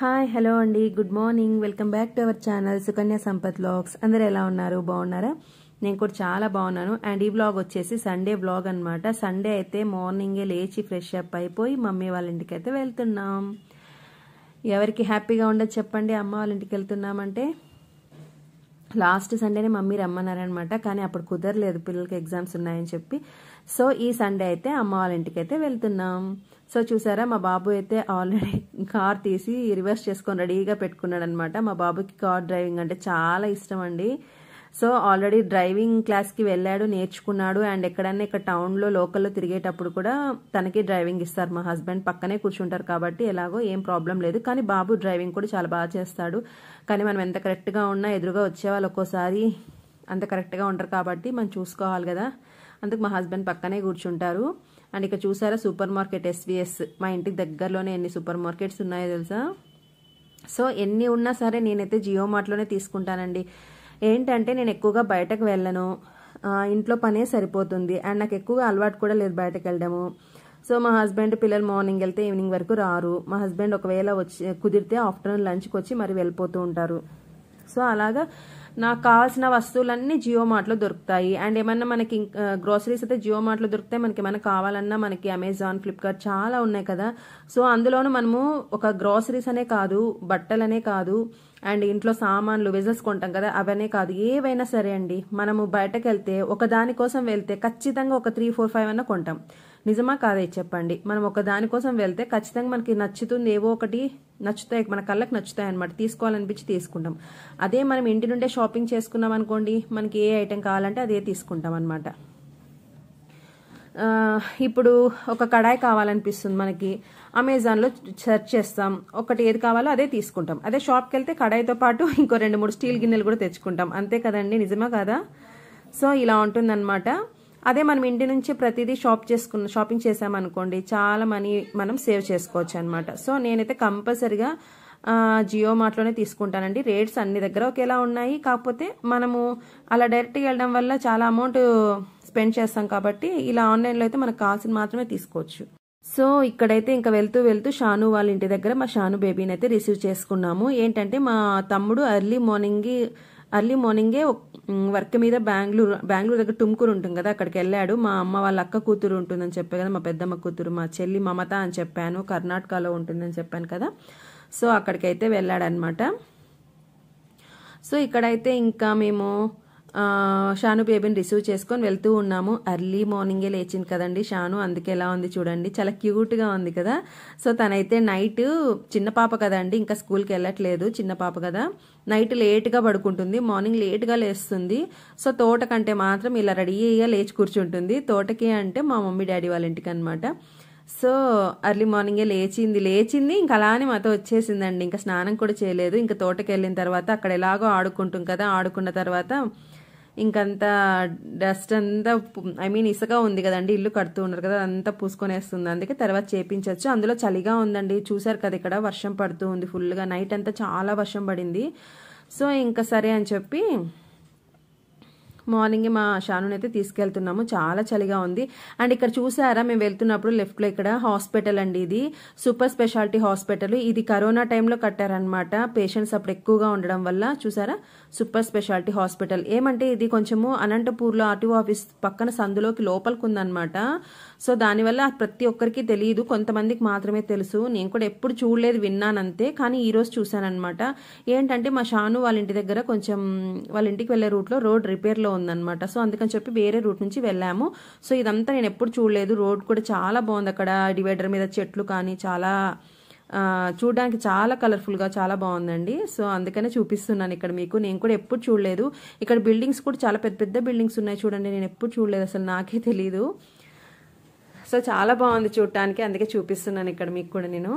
hi hello అండి good morning welcome back to our channel Sukanya Sampath blogs అందరు ఎలా ఉన్నారు బాగున్నారా నేను కూడా చాలా బాగున్నాను అండ్ ఈ బ్లాగ్ వచ్చేసి సండే బ్లాగ్ అనమాట సండే అయితే మార్నింగే లేచి ఫ్రెష్ అప్ అయిపోయి మమ్మీ వాళ్ళ ఇంటికి అయితే వెళ్తున్నాం ఎవరికి హ్యాపీగా ఉండదు చెప్పండి అమ్మ వాళ్ళ ఇంటికి వెళ్తున్నామంటే లాస్ట్ సండేనే మమ్మీ రమ్మన్నారనమాట కానీ అప్పుడు కుదరలేదు పిల్లలకి ఎగ్జామ్స్ ఉన్నాయని చెప్పి సో ఈ సండే అయితే అమ్మ వాళ్ళ ఇంటికి అయితే వెళ్తున్నాం సో చూసారా మా బాబు అయితే ఆల్రెడీ కార్ తీసి రివర్స్ చేసుకొని రెడీగా పెట్టుకున్నాడు అనమాట మా బాబుకి కార్ డ్రైవింగ్ అంటే చాలా ఇష్టం అండి సో ఆల్రెడీ డ్రైవింగ్ క్లాస్కి వెళ్ళాడు నేర్చుకున్నాడు అండ్ ఎక్కడన్నా ఇక్కడ టౌన్లో లోకల్లో తిరిగేటప్పుడు కూడా తనకి డ్రైవింగ్ ఇస్తారు మా హస్బెండ్ పక్కనే కూర్చుంటారు కాబట్టి ఎలాగో ఏం ప్రాబ్లం లేదు కానీ బాబు డ్రైవింగ్ కూడా చాలా బాగా చేస్తాడు కానీ మనం ఎంత కరెక్ట్గా ఉన్నా ఎదురుగా వచ్చేవాళ్ళు ఒక్కోసారి అంత కరెక్ట్గా ఉంటారు కాబట్టి మనం చూసుకోవాలి కదా అందుకు మా హస్బెండ్ పక్కనే కూర్చుంటారు అండ్ ఇక్కడ చూసారా సూపర్ మార్కెట్ ఎస్విఎస్ మా ఇంటికి దగ్గరలోనే ఎన్ని సూపర్ మార్కెట్స్ ఉన్నాయో తెలుసా సో ఎన్ని ఉన్నా సరే నేనైతే జియో మార్ట్లోనే తీసుకుంటానండి ఏంటంటే నేను ఎక్కువగా బయటకు వెళ్ళను ఇంట్లో పనే సరిపోతుంది అండ్ నాకు ఎక్కువగా అలవాటు కూడా లేదు బయటకు వెళ్ళడము సో మా హస్బెండ్ పిల్లలు మార్నింగ్ వెళ్తే ఈవినింగ్ వరకు రారు మా హస్బెండ్ ఒకవేళ వచ్చి కుదిరితే ఆఫ్టర్నూన్ లంచ్కి వచ్చి మరి వెళ్ళిపోతూ ఉంటారు సో అలాగా నాకు కావాల్సిన వస్తువులన్నీ జియో మార్ట్లో దొరుకుతాయి అండ్ ఏమన్నా మనకి గ్రోసరీస్ అయితే జియో మార్ట్లో దొరుకుతాయి మనకి ఏమైనా కావాలన్నా మనకి అమెజాన్ ఫ్లిప్కార్ట్ చాలా ఉన్నాయి కదా సో అందులోనూ మనము ఒక గ్రోసరీస్ అనే కాదు బట్టలనే కాదు అండ్ ఇంట్లో సామాన్లు వెజల్స్ కొంటాం కదా అవనే కాదు ఏవైనా సరే అండి మనము బయటకు వెళ్తే ఒక దానికోసం వెళ్తే ఖచ్చితంగా ఒక త్రీ ఫోర్ ఫైవ్ అన్న కొంటాం నిజమా కాదే చెప్పండి మనం ఒక దానికోసం వెళ్తే ఖచ్చితంగా మనకి నచ్చుతుంది ఏవో ఒకటి నచ్చుతాయి మన కళ్ళకి నచ్చుతాయి అనమాట తీసుకోవాలనిపించి తీసుకుంటాం అదే మనం ఇంటి నుండే షాపింగ్ చేసుకున్నాం అనుకోండి మనకి ఏ ఐటెం కావాలంటే అదే తీసుకుంటాం అనమాట ఇప్పుడు ఒక కడాయి కావాలనిపిస్తుంది మనకి అమెజాన్లో సెర్చ్ చేస్తాం ఒకటి ఏది కావాలో అదే తీసుకుంటాం అదే షాప్కి వెళ్తే కడాయితో పాటు ఇంకో రెండు మూడు స్టీల్ గిన్నెలు కూడా తెచ్చుకుంటాం అంతే కదండి నిజమా కదా సో ఇలా ఉంటుందన్నమాట అదే మనం ఇంటి నుంచి ప్రతిదీ షాప్ చేసుకున్న షాపింగ్ చేసామనుకోండి చాలా మనీ మనం సేవ్ చేసుకోవచ్చు అనమాట సో నేనైతే కంపల్సరిగా జియో మార్ట్లోనే తీసుకుంటానండి రేట్స్ అన్ని దగ్గర ఒకేలా ఉన్నాయి కాకపోతే మనము అలా డైరెక్ట్గా వెళ్ళడం వల్ల చాలా అమౌంట్ స్పెండ్ చేస్తాం కాబట్టి ఇలా ఆన్లైన్లో అయితే మనకు కావాల్సిన మాత్రమే తీసుకోవచ్చు సో ఇక్కడైతే ఇంకా వెళ్తూ వెళ్తూ షాను వాళ్ళ ఇంటి దగ్గర మా షాను బేబీని అయితే రిసీవ్ చేసుకున్నాము ఏంటంటే మా తమ్ముడు ఎర్లీ మార్నింగ్ ఎర్లీ మార్నింగే వర్క్ మీద బెంగళూరు బెంగళూరు దగ్గర టుమ్కూరు ఉంటుంది కదా అక్కడికి వెళ్ళాడు మా అమ్మ వాళ్ళ అక్క కూతురు ఉంటుందని చెప్పే కదా మా పెద్దమ్మ కూతురు మా చెల్లి మమత అని చెప్పాను కర్ణాటకలో ఉంటుందని చెప్పాను కదా సో అక్కడికైతే వెళ్ళాడనమాట సో ఇక్కడైతే ఇంకా మేము షాను బేబీని రిసీవ్ చేసుకొని వెళ్తూ ఉన్నాము అర్లీ మార్నింగే లేచింది కదండి షాను అందుకే ఎలా ఉంది చూడండి చాలా క్యూట్గా ఉంది కదా సో తనైతే నైట్ చిన్న పాప కదండి ఇంకా స్కూల్కి వెళ్ళట్లేదు చిన్న పాప కదా నైట్ లేట్గా పడుకుంటుంది మార్నింగ్ లేట్గా లేస్తుంది సో తోట కంటే మాత్రం ఇలా రెడీగా లేచి కూర్చుంటుంది తోటకి అంటే మా మమ్మీ డాడీ వాళ్ళ ఇంటికి అనమాట సో అర్లీ మార్నింగే లేచింది లేచింది ఇంకా అలానే మాతో వచ్చేసిందండి ఇంకా స్నానం కూడా చేయలేదు ఇంకా తోటకి వెళ్ళిన తర్వాత అక్కడ ఎలాగో ఆడుకుంటాం కదా ఆడుకున్న తర్వాత ఇంకంత డస్ట్ అంతా ఐ మీన్ ఇసుక ఉంది కదండి ఇల్లు కడుతూ ఉన్నారు కదా అంతా పూసుకొనేస్తుంది అందుకే తర్వాత చేపించవచ్చు అందులో చలిగా ఉందండి చూసారు కదా ఇక్కడ వర్షం పడుతూ ఉంది ఫుల్గా నైట్ అంతా చాలా వర్షం పడింది సో ఇంకా సరే అని చెప్పి మార్నింగ్ మా అయితే తీసుకెళ్తున్నాము చాలా చలిగా ఉంది అండ్ ఇక్కడ చూసారా మేము వెళ్తున్నప్పుడు లెఫ్ట్ లో ఇక్కడ హాస్పిటల్ అండి ఇది సూపర్ స్పెషాలిటీ హాస్పిటల్ ఇది కరోనా టైంలో కట్టారనమాట పేషెంట్స్ అప్పుడు ఎక్కువగా ఉండడం వల్ల చూసారా సూపర్ స్పెషాలిటీ హాస్పిటల్ ఏమంటే ఇది కొంచెము అనంతపూర్లో ఆర్టీఓ ఆఫీస్ పక్కన సందులోకి లోపలికి ఉందన్నమాట సో దానివల్ల ప్రతి ఒక్కరికి తెలియదు కొంతమందికి మాత్రమే తెలుసు నేను కూడా ఎప్పుడు చూడలేదు విన్నానంతే కానీ ఈ చూశాను అనమాట ఏంటంటే మా షాను వాళ్ళ ఇంటి దగ్గర కొంచెం వాళ్ళ ఇంటికి వెళ్ళే లో రోడ్ రిపేర్ లో ఉందన్నమాట సో అందుకని చెప్పి వేరే రూట్ నుంచి వెళ్ళాము సో ఇదంతా నేను ఎప్పుడు చూడలేదు రోడ్ కూడా చాలా బాగుంది అక్కడ డివైడర్ మీద చెట్లు కానీ చాలా చూడడానికి చాలా కలర్ఫుల్గా చాలా బాగుందండి సో అందుకనే చూపిస్తున్నాను ఇక్కడ మీకు నేను కూడా ఎప్పుడు చూడలేదు ఇక్కడ బిల్డింగ్స్ కూడా చాలా పెద్ద పెద్ద బిల్డింగ్స్ ఉన్నాయి చూడండి నేను ఎప్పుడు చూడలేదు అసలు నాకే తెలీదు సో చాలా బాగుంది చూడటానికి అందుకే చూపిస్తున్నాను ఇక్కడ మీకు కూడా నేను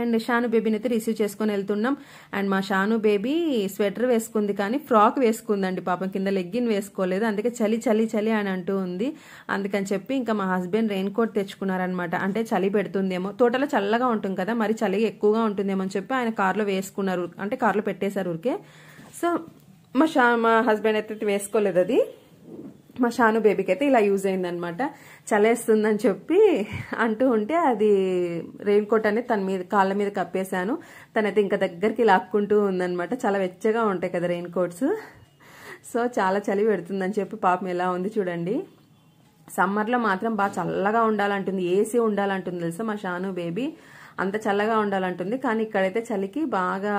అండ్ షాను బేబీని అయితే రిసీవ్ చేసుకొని వెళ్తున్నాం అండ్ మా షాను బేబీ స్వెటర్ వేసుకుంది కానీ ఫ్రాక్ వేసుకుందండి పాపం కింద లెగ్గిన్ వేసుకోలేదు అందుకే చలి చలి చలి అని అంటూ ఉంది అందుకని చెప్పి ఇంకా మా హస్బెండ్ రెయిన్ కోట్ తెచ్చుకున్నారనమాట అంటే చలి పెడుతుందేమో తోటలో చల్లగా ఉంటుంది కదా మరి చలి ఎక్కువగా ఉంటుందేమో అని చెప్పి ఆయన కార్లో వేసుకున్నారు అంటే కార్లో పెట్టేశారు ఊరికే సో మా షా మా హస్బెండ్ అయితే వేసుకోలేదు అది మా షాను బేబీకి అయితే ఇలా యూజ్ అయిందనమాట చలేస్తుందని చెప్పి అంటూ ఉంటే అది రెయిన్ కోట్ అనేది తన మీద కాళ్ళ మీద కప్పేశాను తనైతే ఇంకా దగ్గరికి లాక్కుంటూ ఉందనమాట చాలా వెచ్చగా ఉంటాయి కదా రెయిన్ కోట్స్ సో చాలా చలి పెడుతుందని చెప్పి పాపం ఎలా ఉంది చూడండి సమ్మర్లో మాత్రం బాగా చల్లగా ఉండాలంటుంది ఏసీ ఉండాలంటుంది తెలుసా మా షాను బేబీ అంత చల్లగా ఉండాలంటుంది కానీ ఇక్కడైతే చలికి బాగా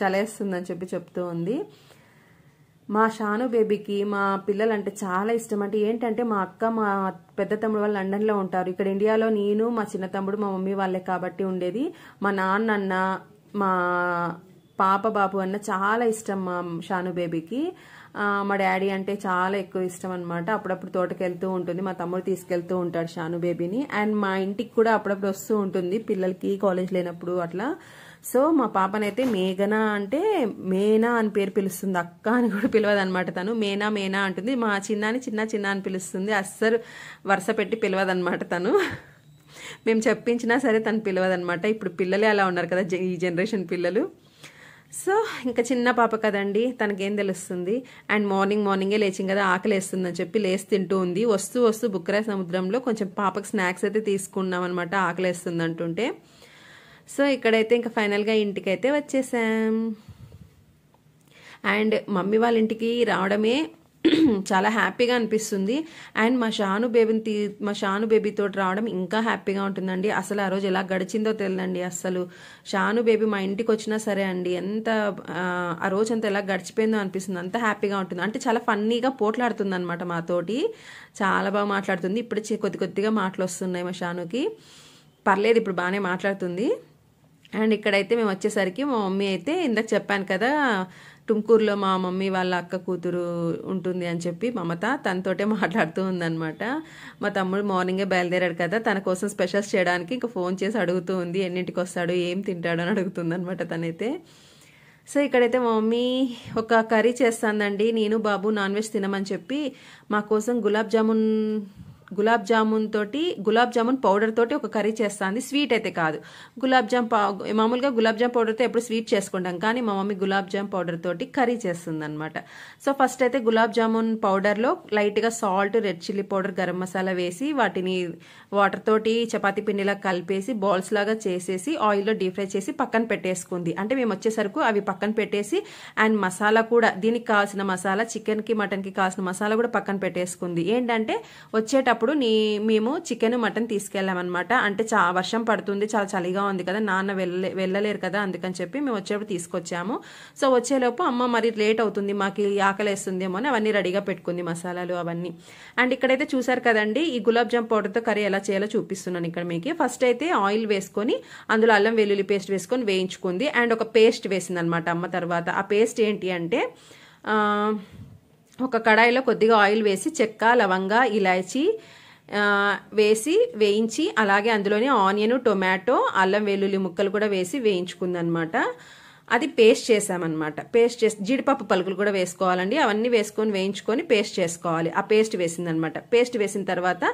చలేస్తుందని చెప్పి చెప్తూ ఉంది మా షాను బేబీకి మా పిల్లలు అంటే చాలా ఇష్టం అంటే ఏంటంటే మా అక్క మా పెద్ద తమ్ముడు వాళ్ళు లండన్లో ఉంటారు ఇక్కడ ఇండియాలో నేను మా చిన్న తమ్ముడు మా మమ్మీ వాళ్ళే కాబట్టి ఉండేది మా నాన్నన్న మా పాప బాబు అన్న చాలా ఇష్టం మా షాను బేబీకి మా డాడీ అంటే చాలా ఎక్కువ ఇష్టం అనమాట అప్పుడప్పుడు తోటకెళ్తూ ఉంటుంది మా తమ్ముడు తీసుకెళ్తూ ఉంటాడు షాను బేబీని అండ్ మా ఇంటికి కూడా అప్పుడప్పుడు వస్తూ ఉంటుంది పిల్లలకి కాలేజ్ లేనప్పుడు అట్లా సో మా పాపనైతే మేఘన అంటే మేనా అని పేరు పిలుస్తుంది అక్క అని కూడా పిలవదు అనమాట తను మేనా మేనా అంటుంది మా చిన్నాని చిన్న చిన్న అని పిలుస్తుంది అస్సలు వరుస పెట్టి పిలవదు అనమాట తను మేము చెప్పించినా సరే తను పిలవదనమాట ఇప్పుడు పిల్లలే అలా ఉన్నారు కదా ఈ జనరేషన్ పిల్లలు సో ఇంకా చిన్న పాప కదండి తనకేం తెలుస్తుంది అండ్ మార్నింగ్ మార్నింగే లేచింది కదా ఆకలి వేస్తుందని చెప్పి లేచి తింటూ ఉంది వస్తూ వస్తూ బుక్కరా సముద్రంలో కొంచెం పాపకు స్నాక్స్ అయితే తీసుకున్నాం అనమాట ఆకలి వేస్తుంది అంటుంటే సో ఇక్కడైతే ఇంకా ఫైనల్గా ఇంటికైతే వచ్చేసాం అండ్ మమ్మీ వాళ్ళ ఇంటికి రావడమే చాలా హ్యాపీగా అనిపిస్తుంది అండ్ మా షాను బేబీని తీ మా షాను బేబీతో రావడం ఇంకా హ్యాపీగా ఉంటుందండి అసలు ఆ రోజు ఎలా గడిచిందో తెలియదండి అసలు షాను బేబీ మా ఇంటికి వచ్చినా సరే అండి ఎంత ఆ రోజు అంత ఎలా గడిచిపోయిందో అనిపిస్తుంది అంత హ్యాపీగా ఉంటుంది అంటే చాలా ఫన్నీగా పోట్లాడుతుంది అనమాట మాతోటి చాలా బాగా మాట్లాడుతుంది ఇప్పుడు కొద్ది కొద్దిగా మాటలు వస్తున్నాయి మా షానుకి పర్లేదు ఇప్పుడు బాగానే మాట్లాడుతుంది అండ్ ఇక్కడైతే మేము వచ్చేసరికి మా మమ్మీ అయితే ఇందాక చెప్పాను కదా టుంకూరులో మా మమ్మీ వాళ్ళ అక్క కూతురు ఉంటుంది అని చెప్పి మమత తనతోటే మాట్లాడుతూ ఉందనమాట మా తమ్ముడు మార్నింగే బయలుదేరాడు కదా తన కోసం స్పెషల్స్ చేయడానికి ఇంకా ఫోన్ చేసి అడుగుతూ ఉంది ఎన్నింటికి వస్తాడు ఏం తింటాడు అని అడుగుతుంది అనమాట తనైతే సో ఇక్కడైతే మా మమ్మీ ఒక కర్రీ చేస్తానండి నేను బాబు నాన్ వెజ్ తినమని చెప్పి మా కోసం గులాబ్ జామున్ గులాబ్ జామున్ తోటి గులాబ్ జామున్ పౌడర్ తోటి ఒక కర్రీ చేస్తాంది స్వీట్ అయితే కాదు గులాబ్ జామ్ మామూలుగా గులాబ్ జామ్ పౌడర్తో ఎప్పుడు స్వీట్ చేసుకుంటాం కానీ మా మమ్మీ గులాబ్ జామ్ పౌడర్ తోటి కర్రీ చేస్తుంది అనమాట సో ఫస్ట్ అయితే గులాబ్ జామున్ పౌడర్లో లైట్గా salt red chilli powder garam masala వేసి వాటిని వాటర్ తోటి చపాతీ పిండిలా కలిపేసి బాల్స్ లాగా చేసేసి ఆయిల్లో డీప్ ఫ్రై చేసి పక్కన పెట్టేసుకుంది అంటే మేము వచ్చేసరికి అవి పక్కన పెట్టేసి అండ్ మసాలా కూడా దీనికి కావాల్సిన మసాలా చికెన్కి మటన్కి కావాల్సిన మసాలా కూడా పక్కన పెట్టేసుకుంది ఏంటంటే వచ్చేటప్పుడు అప్పుడు నీ మేము చికెన్ మటన్ తీసుకెళ్ళామన్నమాట అంటే చా వర్షం పడుతుంది చాలా చలిగా ఉంది కదా నాన్న వెళ్ళలే వెళ్ళలేరు కదా అందుకని చెప్పి మేము వచ్చేప్పుడు తీసుకొచ్చాము సో వచ్చేలోపు అమ్మ మరి లేట్ అవుతుంది మాకు ఆకలేస్తుందేమో అని అవన్నీ రెడీగా పెట్టుకుంది మసాలాలు అవన్నీ అండ్ ఇక్కడైతే చూసారు కదండి ఈ గులాబ్ జామ్ పౌడర్తో కర్రీ ఎలా చేయాలో చూపిస్తున్నాను ఇక్కడ మీకు ఫస్ట్ అయితే ఆయిల్ వేసుకొని అందులో అల్లం వెల్లుల్లి పేస్ట్ వేసుకొని వేయించుకుంది అండ్ ఒక పేస్ట్ వేసింది అనమాట అమ్మ తర్వాత ఆ పేస్ట్ ఏంటి అంటే ఒక కడాయిలో కొద్దిగా ఆయిల్ వేసి చెక్క లవంగ ఇలాచి వేసి వేయించి అలాగే అందులోనే ఆనియన్ టొమాటో అల్లం వెల్లుల్లి ముక్కలు కూడా వేసి వేయించుకుందనమాట అది పేస్ట్ చేసామన్నమాట పేస్ట్ చేసి జీడిపప్పు పలుకులు కూడా వేసుకోవాలండి అవన్నీ వేసుకొని వేయించుకొని పేస్ట్ చేసుకోవాలి ఆ పేస్ట్ వేసిందనమాట పేస్ట్ వేసిన తర్వాత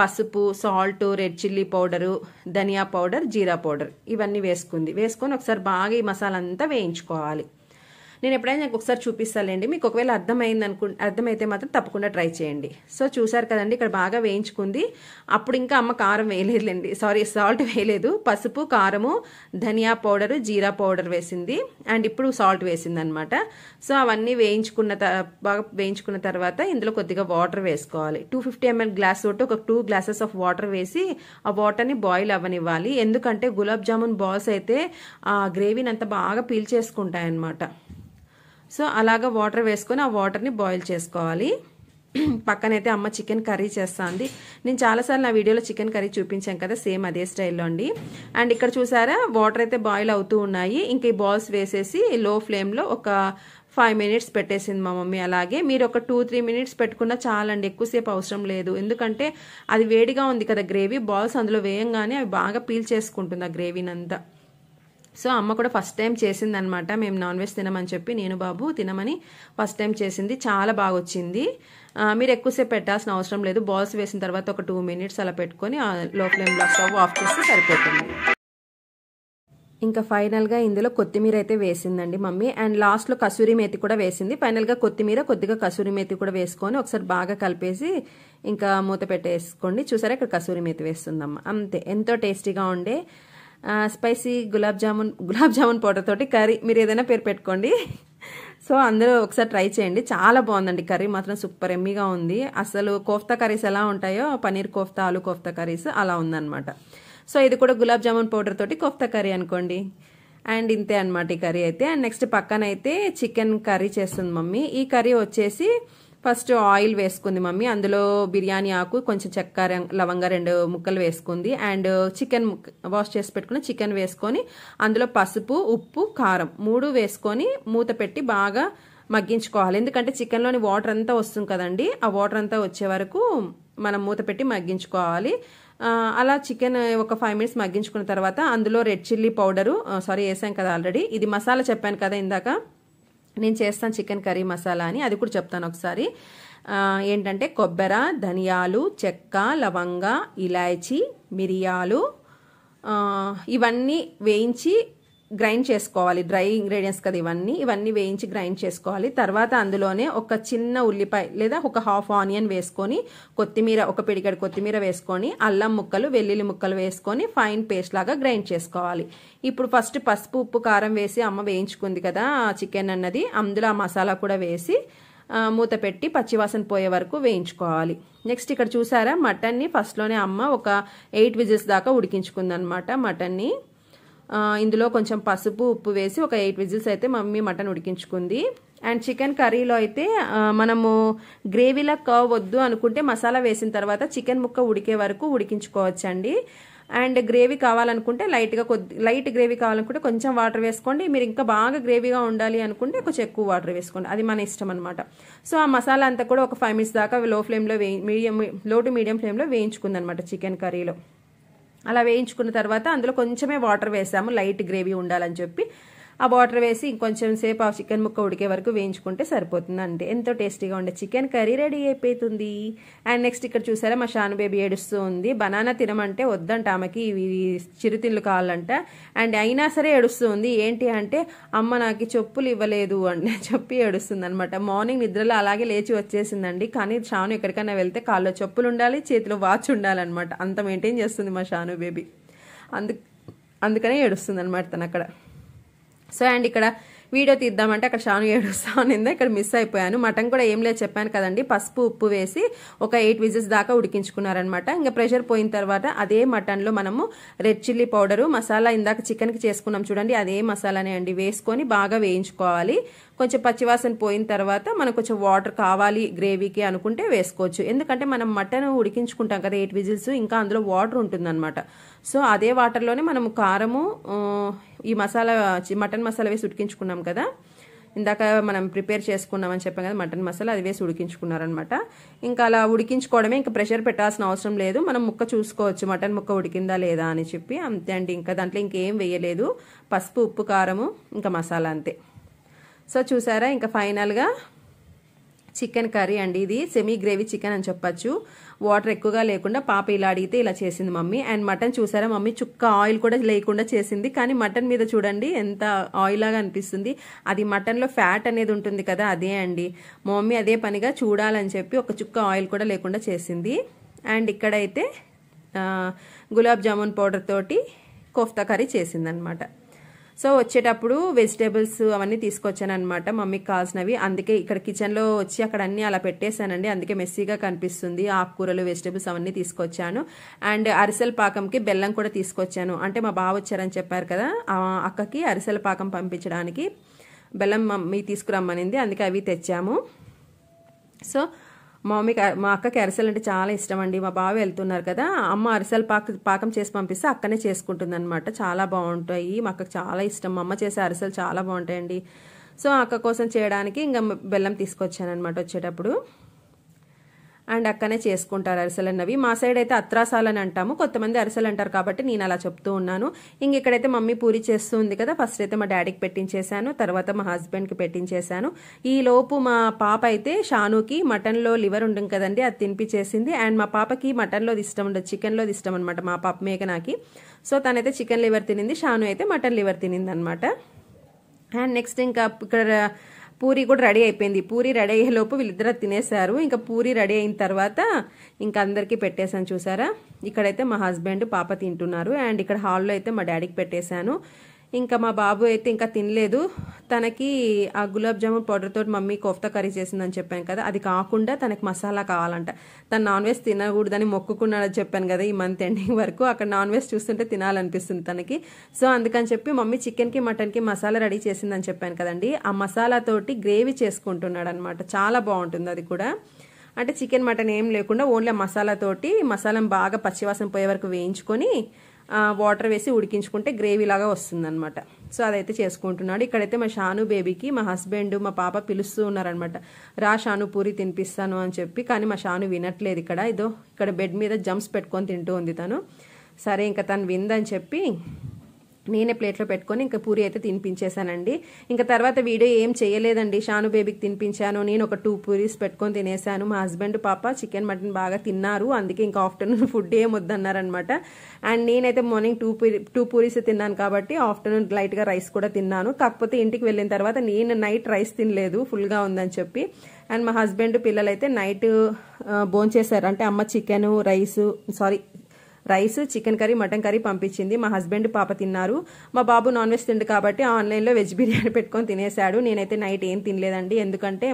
పసుపు సాల్ట్ రెడ్ చిల్లీ పౌడరు ధనియా పౌడర్ జీరా పౌడర్ ఇవన్నీ వేసుకుంది వేసుకొని ఒకసారి బాగా ఈ మసాలా అంతా వేయించుకోవాలి నేను ఎప్పుడైనా నాకు ఒకసారి చూపిస్తాలేండి మీకు ఒకవేళ అర్థమైంది అనుకు అర్థమైతే మాత్రం తప్పకుండా ట్రై చేయండి సో చూసారు కదండి ఇక్కడ బాగా వేయించుకుంది అప్పుడు ఇంకా అమ్మ కారం వేయలేదులేండి సారీ సాల్ట్ వేయలేదు పసుపు కారము ధనియా పౌడరు జీరా పౌడర్ వేసింది అండ్ ఇప్పుడు సాల్ట్ వేసింది అనమాట సో అవన్నీ వేయించుకున్న బాగా వేయించుకున్న తర్వాత ఇందులో కొద్దిగా వాటర్ వేసుకోవాలి టూ ఫిఫ్టీ ఎంఎల్ గ్లాస్ తోటి ఒక టూ గ్లాసెస్ ఆఫ్ వాటర్ వేసి ఆ వాటర్ని బాయిల్ అవ్వనివ్వాలి ఎందుకంటే గులాబ్ జామున్ బాల్స్ అయితే ఆ గ్రేవీని అంత బాగా అనమాట సో అలాగ వాటర్ వేసుకొని ఆ వాటర్ని బాయిల్ చేసుకోవాలి పక్కనైతే అమ్మ చికెన్ కర్రీ చేస్తుంది నేను చాలాసార్లు నా వీడియోలో చికెన్ కర్రీ చూపించాను కదా సేమ్ అదే స్టైల్లో అండి అండ్ ఇక్కడ చూసారా వాటర్ అయితే బాయిల్ అవుతూ ఉన్నాయి ఇంకా ఈ బాల్స్ వేసేసి లో ఫ్లేమ్లో ఒక ఫైవ్ మినిట్స్ పెట్టేసింది మా మమ్మీ అలాగే మీరు ఒక టూ త్రీ మినిట్స్ పెట్టుకున్నా చాలండి ఎక్కువసేపు అవసరం లేదు ఎందుకంటే అది వేడిగా ఉంది కదా గ్రేవీ బాల్స్ అందులో వేయంగానే అవి బాగా పీల్ చేసుకుంటుంది ఆ గ్రేవీనంతా సో అమ్మ కూడా ఫస్ట్ టైం చేసిందనమాట మేము నాన్ వెజ్ తినమని చెప్పి నేను బాబు తినమని ఫస్ట్ టైం చేసింది చాలా బాగా వచ్చింది మీరు ఎక్కువసేపు పెట్టాల్సిన అవసరం లేదు బాల్స్ వేసిన తర్వాత ఒక టూ మినిట్స్ అలా పెట్టుకొని లో స్టవ్ ఆఫ్ చేస్తే సరిపోతుంది ఇంకా ఫైనల్గా ఇందులో కొత్తిమీర అయితే వేసిందండి మమ్మీ అండ్ లాస్ట్లో కసూరి మేతి కూడా వేసింది ఫైనల్గా కొత్తిమీర కొద్దిగా కసూరి మేతి కూడా వేసుకొని ఒకసారి బాగా కలిపేసి ఇంకా మూత పెట్టేసుకోండి చూసారా ఇక్కడ కసూరి మేతి వేస్తుందమ్మా అంతే ఎంతో టేస్టీగా ఉండే స్పైసీ గులాబ్ జామున్ గులాబ్ జామున్ పౌడర్ తోటి కర్రీ మీరు ఏదైనా పేరు పెట్టుకోండి సో అందరూ ఒకసారి ట్రై చేయండి చాలా బాగుందండి కర్రీ మాత్రం సూపర్ ఎమ్మీగా ఉంది అసలు కోఫ్తా కర్రీస్ ఎలా ఉంటాయో పనీర్ కోఫ్తా ఆలు కోఫ్తా కర్రీస్ అలా ఉందన్నమాట సో ఇది కూడా గులాబ్ జామున్ పౌడర్ తోటి కోఫ్తా కర్రీ అనుకోండి అండ్ ఇంతే అనమాట ఈ కర్రీ అయితే అండ్ నెక్స్ట్ పక్కనైతే చికెన్ కర్రీ చేస్తుంది మమ్మీ ఈ కర్రీ వచ్చేసి ఫస్ట్ ఆయిల్ వేసుకుంది మమ్మీ అందులో బిర్యానీ ఆకు కొంచెం చెక్క లవంగ రెండు ముక్కలు వేసుకుంది అండ్ చికెన్ వాష్ చేసి పెట్టుకున్న చికెన్ వేసుకొని అందులో పసుపు ఉప్పు కారం మూడు వేసుకొని మూత పెట్టి బాగా మగ్గించుకోవాలి ఎందుకంటే చికెన్లోని వాటర్ అంతా వస్తుంది కదండి ఆ వాటర్ అంతా వచ్చే వరకు మనం మూత పెట్టి మగ్గించుకోవాలి అలా చికెన్ ఒక ఫైవ్ మినిట్స్ మగ్గించుకున్న తర్వాత అందులో రెడ్ చిల్లీ పౌడరు సారీ వేసాం కదా ఆల్రెడీ ఇది మసాలా చెప్పాను కదా ఇందాక నేను చేస్తాను చికెన్ కర్రీ మసాలా అని అది కూడా చెప్తాను ఒకసారి ఏంటంటే కొబ్బరి ధనియాలు చెక్క లవంగ ఇలాయచి మిరియాలు ఇవన్నీ వేయించి గ్రైండ్ చేసుకోవాలి డ్రై ఇంగ్రీడియంట్స్ కదా ఇవన్నీ ఇవన్నీ వేయించి గ్రైండ్ చేసుకోవాలి తర్వాత అందులోనే ఒక చిన్న ఉల్లిపాయ లేదా ఒక హాఫ్ ఆనియన్ వేసుకొని కొత్తిమీర ఒక పిడికడి కొత్తిమీర వేసుకొని అల్లం ముక్కలు వెల్లుల్లి ముక్కలు వేసుకొని ఫైన్ పేస్ట్ లాగా గ్రైండ్ చేసుకోవాలి ఇప్పుడు ఫస్ట్ పసుపు ఉప్పు కారం వేసి అమ్మ వేయించుకుంది కదా చికెన్ అన్నది అందులో ఆ మసాలా కూడా వేసి మూత పెట్టి పచ్చివాసన పోయే వరకు వేయించుకోవాలి నెక్స్ట్ ఇక్కడ చూసారా మటన్ని ఫస్ట్లోనే అమ్మ ఒక ఎయిట్ విజిల్స్ దాకా ఉడికించుకుందనమాట మటన్ని ఇందులో కొంచెం పసుపు ఉప్పు వేసి ఒక ఎయిట్ విజిల్స్ అయితే మమ్మీ మటన్ ఉడికించుకుంది అండ్ చికెన్ కర్రీలో అయితే మనము గ్రేవీలా కవ్ వద్దు అనుకుంటే మసాలా వేసిన తర్వాత చికెన్ ముక్క ఉడికే వరకు ఉడికించుకోవచ్చండి అండ్ గ్రేవీ కావాలనుకుంటే లైట్గా కొద్ది లైట్ గ్రేవీ కావాలనుకుంటే కొంచెం వాటర్ వేసుకోండి మీరు ఇంకా బాగా గ్రేవీగా ఉండాలి అనుకుంటే కొంచెం ఎక్కువ వాటర్ వేసుకోండి అది మన ఇష్టం అనమాట సో ఆ మసాలా అంతా కూడా ఒక ఫైవ్ మినిట్స్ దాకా లో ఫ్లేమ్లో వే మీడియం లో టు మీడియం ఫ్లేమ్లో వేయించుకుందనమాట చికెన్ కర్రీలో అలా వేయించుకున్న తర్వాత అందులో కొంచెమే వాటర్ వేసాము లైట్ గ్రేవీ ఉండాలని చెప్పి ఆ వాటర్ వేసి ఇంకొంచెం సేపు ఆ చికెన్ ముక్క ఉడికే వరకు వేయించుకుంటే సరిపోతుంది అండి ఎంతో టేస్టీగా ఉండే చికెన్ కర్రీ రెడీ అయిపోతుంది అండ్ నెక్స్ట్ ఇక్కడ చూసారా మా షాను బేబీ ఏడుస్తూ ఉంది బనానా తినమంటే వద్దంట ఆమెకి ఇవి చిరుతిళ్ళు కావాలంట అండ్ అయినా సరే ఏడుస్తూ ఉంది ఏంటి అంటే అమ్మ నాకు చెప్పులు ఇవ్వలేదు అని చెప్పి ఏడుస్తుంది అనమాట మార్నింగ్ నిద్రలో అలాగే లేచి వచ్చేసిందండి కానీ షాను ఎక్కడికైనా వెళ్తే కాళ్ళలో చెప్పులు ఉండాలి చేతిలో వాచ్ ఉండాలన్నమాట అంత మెయింటైన్ చేస్తుంది మా షాను బేబీ అందు అందుకనే ఏడుస్తుంది అనమాట తను అక్కడ సో అండ్ ఇక్కడ వీడియో తీద్దామంటే అక్కడ షాను ఏడుస్తా ఉన్నింది ఇక్కడ మిస్ అయిపోయాను మటన్ కూడా ఏం లేదు చెప్పాను కదండి పసుపు ఉప్పు వేసి ఒక ఎయిట్ విజిల్స్ దాకా ఉడికించుకున్నారనమాట ఇంకా ప్రెషర్ పోయిన తర్వాత అదే మటన్లో మనము రెడ్ చిల్లీ పౌడరు మసాలా ఇందాక చికెన్కి చేసుకున్నాం చూడండి అదే మసాలానే అండి వేసుకొని బాగా వేయించుకోవాలి కొంచెం పచ్చివాసన పోయిన తర్వాత మనకు కొంచెం వాటర్ కావాలి గ్రేవీకి అనుకుంటే వేసుకోవచ్చు ఎందుకంటే మనం మటన్ ఉడికించుకుంటాం కదా ఎయిట్ విజిల్స్ ఇంకా అందులో వాటర్ ఉంటుందన్నమాట సో అదే వాటర్లోనే మనం కారము ఈ మసాలా మటన్ మసాలా వేసి ఉడికించుకున్నాం కదా ఇందాక మనం ప్రిపేర్ చేసుకున్నామని చెప్పాం కదా మటన్ మసాలా అది వేసి ఉడికించుకున్నారనమాట ఇంకా అలా ఉడికించుకోవడమే ఇంకా ప్రెషర్ పెట్టాల్సిన అవసరం లేదు మనం ముక్క చూసుకోవచ్చు మటన్ ముక్క ఉడికిందా లేదా అని చెప్పి అంతే అండి ఇంకా దాంట్లో ఇంకేం వేయలేదు పసుపు ఉప్పు కారము ఇంకా మసాలా అంతే సో చూసారా ఇంకా ఫైనల్గా చికెన్ కర్రీ అండి ఇది సెమీ గ్రేవీ చికెన్ అని చెప్పచ్చు వాటర్ ఎక్కువగా లేకుండా పాప ఇలా అడిగితే ఇలా చేసింది మమ్మీ అండ్ మటన్ చూసారా మమ్మీ చుక్క ఆయిల్ కూడా లేకుండా చేసింది కానీ మటన్ మీద చూడండి ఎంత ఆయిల్ లాగా అనిపిస్తుంది అది మటన్లో ఫ్యాట్ అనేది ఉంటుంది కదా అదే అండి మా మమ్మీ అదే పనిగా చూడాలని చెప్పి ఒక చుక్క ఆయిల్ కూడా లేకుండా చేసింది అండ్ ఇక్కడైతే గులాబ్ జామున్ పౌడర్ తోటి కోఫ్తా కర్రీ చేసింది అనమాట సో వచ్చేటప్పుడు వెజిటేబుల్స్ అవన్నీ తీసుకొచ్చాను అనమాట మమ్మీకి కాల్సినవి అందుకే ఇక్కడ కిచెన్లో వచ్చి అక్కడ అన్ని అలా పెట్టేశానండి అందుకే మెస్సీగా కనిపిస్తుంది ఆకుకూరలు వెజిటేబుల్స్ అవన్నీ తీసుకొచ్చాను అండ్ అరిసెల పాకంకి బెల్లం కూడా తీసుకొచ్చాను అంటే మా బావ వచ్చారని చెప్పారు కదా ఆ అక్కకి అరిసెల పాకం పంపించడానికి బెల్లం మీ తీసుకురమ్మనింది అందుకే అవి తెచ్చాము సో మా మమ్మీకి మా అక్కకి అరిసెలు అంటే చాలా ఇష్టం అండి మా బావ వెళ్తున్నారు కదా అమ్మ అరిసెలు పాక పాకం చేసి పంపిస్తే అక్కనే చేసుకుంటుంది అనమాట చాలా బాగుంటాయి మా అక్కకి చాలా ఇష్టం మా అమ్మ చేసే అరిసెలు చాలా బాగుంటాయండి సో అక్క కోసం చేయడానికి ఇంకా బెల్లం తీసుకొచ్చాను అనమాట వచ్చేటప్పుడు అండ్ అక్కనే చేసుకుంటారు అరిసెలు అన్నవి మా సైడ్ అయితే అత్రాసాలని అంటాము కొంతమంది అరిసెలు అంటారు కాబట్టి నేను అలా చెప్తూ ఉన్నాను ఇంక ఇక్కడైతే మమ్మీ పూరి చేస్తుంది కదా ఫస్ట్ అయితే మా డాడీకి పెట్టించేశాను తర్వాత మా హస్బెండ్కి పెట్టించేశాను ఈ లోపు మా పాప అయితే షానుకి మటన్లో లివర్ ఉండం కదండి అది తినిపించేసింది అండ్ మా పాపకి లో ఇష్టం ఉండదు లో ఇష్టం అనమాట మా పాప మేకనాకి సో తనైతే చికెన్ లివర్ తినింది షాను అయితే మటన్ లివర్ తినింది అనమాట అండ్ నెక్స్ట్ ఇంకా ఇక్కడ పూరి కూడా రెడీ అయిపోయింది పూరి రెడీ అయ్యేలోపు వీళ్ళిద్దరూ తినేశారు ఇంకా పూరి రెడీ అయిన తర్వాత ఇంకా అందరికీ పెట్టేశాను చూసారా ఇక్కడైతే మా హస్బెండ్ పాప తింటున్నారు అండ్ ఇక్కడ హాల్లో అయితే మా డాడీకి పెట్టేశాను ఇంకా మా బాబు అయితే ఇంకా తినలేదు తనకి ఆ గులాబ్ జామున్ పౌడర్తో మమ్మీ కోఫ్తా కర్రీ చేసిందని చెప్పాను కదా అది కాకుండా తనకి మసాలా కావాలంట తను నాన్ వెజ్ తినకూడదని మొక్కుకున్నాడని చెప్పాను కదా ఈ మంత్ ఎండింగ్ వరకు అక్కడ నాన్ వెజ్ చూస్తుంటే తినాలనిపిస్తుంది తనకి సో అందుకని చెప్పి మమ్మీ చికెన్కి మటన్కి మసాలా రెడీ చేసిందని చెప్పాను కదండి ఆ మసాలాతోటి గ్రేవీ చేసుకుంటున్నాడు అనమాట చాలా బాగుంటుంది అది కూడా అంటే చికెన్ మటన్ ఏం లేకుండా ఓన్లీ మసాలాతోటి మసాలాను బాగా పచ్చివాసం పోయే వరకు వేయించుకొని వాటర్ వేసి ఉడికించుకుంటే గ్రేవీ లాగా వస్తుందన్నమాట సో అదైతే చేసుకుంటున్నాడు ఇక్కడైతే మా షాను బేబీకి మా హస్బెండ్ మా పాప పిలుస్తూ ఉన్నారనమాట రా షాను పూరి తినిపిస్తాను అని చెప్పి కానీ మా షాను వినట్లేదు ఇక్కడ ఇదో ఇక్కడ బెడ్ మీద జంప్స్ పెట్టుకొని తింటూ ఉంది తను సరే ఇంకా తను విందని చెప్పి నేనే ప్లేట్లో పెట్టుకొని ఇంకా పూరి అయితే తినిపించేశానండి ఇంకా తర్వాత వీడియో ఏం చేయలేదండి షాను బేబీకి తినిపించాను నేను ఒక టూ పూరీస్ పెట్టుకొని తినేశాను మా హస్బెండ్ పాప చికెన్ మటన్ బాగా తిన్నారు అందుకే ఇంకా ఆఫ్టర్నూన్ ఫుడ్ ఏం వద్దన్నారనమాట అండ్ నేనైతే morning two puri two puris తిన్నాను కాబట్టి ఆఫ్టర్నూన్ లైట్గా రైస్ కూడా తిన్నాను కాకపోతే ఇంటికి వెళ్ళిన తర్వాత నేను నైట్ రైస్ తినలేదు ఫుల్గా ఉందని చెప్పి అండ్ మా హస్బెండ్ పిల్లలైతే నైట్ భోంచేశారు అంటే అమ్మ chicken rice sorry rice chicken curry mutton curry పంపించింది మా హస్బెండ్ పాప తిన్నారు మా బాబు నాన్ వెజ్ తిండు కాబట్టి ఆన్లైన్లో వెజ్ బిర్యానీ పెట్టుకొని తినేశాడు నేనైతే నైట్ ఏం తినలేదండి ఎందుకంటే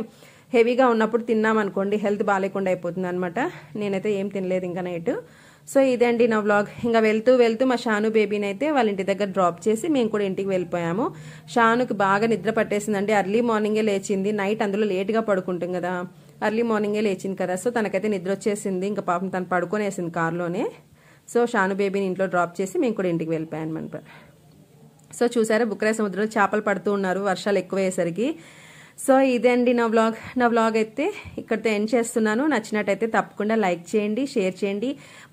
హెవీగా ఉన్నప్పుడు తిన్నామనుకోండి హెల్త్ బాగాలేకుండా అయిపోతుంది అనమాట నేనైతే ఏం తినలేదు ఇంకా నైట్ సో ఇదండి నా వ్లాగ్ ఇంకా వెళ్తూ వెళ్తూ మా షాను బేబీని అయితే వాళ్ళ ఇంటి దగ్గర డ్రాప్ చేసి మేము కూడా ఇంటికి వెళ్ళిపోయాము షానుకి బాగా నిద్ర పట్టేసిందండి అర్లీ మార్నింగే లేచింది నైట్ అందులో లేట్గా పడుకుంటాం కదా అర్లీ మార్నింగే లేచింది కదా సో తనకైతే నిద్ర వచ్చేసింది ఇంకా పాపం తను పడుకొనేసింది కారులోనే సో షాను బేబీని ఇంట్లో డ్రాప్ చేసి మేము కూడా ఇంటికి వెళ్ళిపోయాను మన సో చూసారా బుక్రాయ సముద్రంలో చేపలు పడుతూ ఉన్నారు వర్షాలు ఎక్కువయ్యేసరికి సో ఇదే అండి నా వ్లాగ్ నా వ్లాగ్ అయితే ఇక్కడితో ఎండ్ చేస్తున్నాను నచ్చినట్టయితే తప్పకుండా లైక్ చేయండి షేర్ చేయండి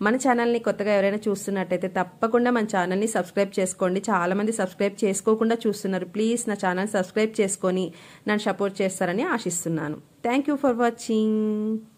మన ఛానల్ని కొత్తగా ఎవరైనా చూస్తున్నట్టయితే తప్పకుండా మన ఛానల్ని సబ్స్క్రైబ్ చేసుకోండి చాలామంది సబ్స్క్రైబ్ చేసుకోకుండా చూస్తున్నారు ప్లీజ్ నా ఛానల్ సబ్స్క్రైబ్ చేసుకొని నన్ను సపోర్ట్ చేస్తారని ఆశిస్తున్నాను థ్యాంక్ ఫర్ వాచింగ్